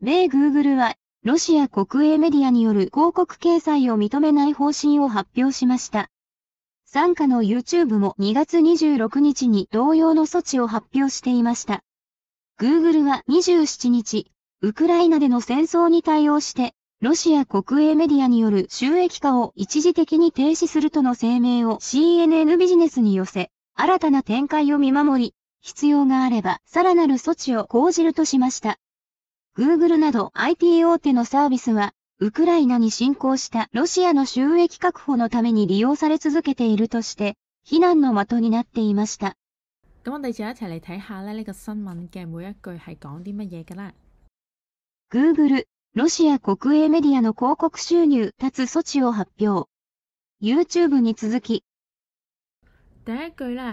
米 Google は、ロシア国営メディアによる広告掲載を認めない方針を発表しました。参加の YouTube も2月26日に同様の措置を発表していました。Google は27日、ウクライナでの戦争に対応して、ロシア国営メディアによる収益化を一時的に停止するとの声明を CNN ビジネスに寄せ、新たな展開を見守り、必要があればさらなる措置を講じるとしました。Google など IT 大手のサービスは、ウクライナに侵攻したロシアの収益確保のために利用され続けているとして、非難の的になっていました。咁我哋就一嚟睇下咧呢新嘅每一句啲乜嘢啦。Google、ロシア国営メディアの広告収入立つ措置を発表。YouTube に続き。第一句咧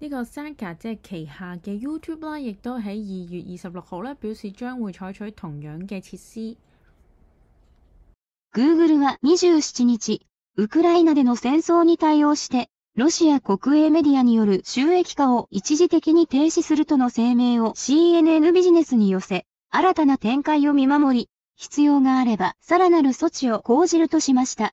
呢個 Saga 即係旗下嘅 YouTube 啦，亦都喺二月二十六號咧表示將會採取同樣嘅設施。Google は27日、ウクライナでの戦争に対応して、ロシア国営メディアによる収益化を一時的に停止するとの声明を CNN ビジネスに寄せ、新たな展開を見守り、必要があればさらなる措置を講じるとしました。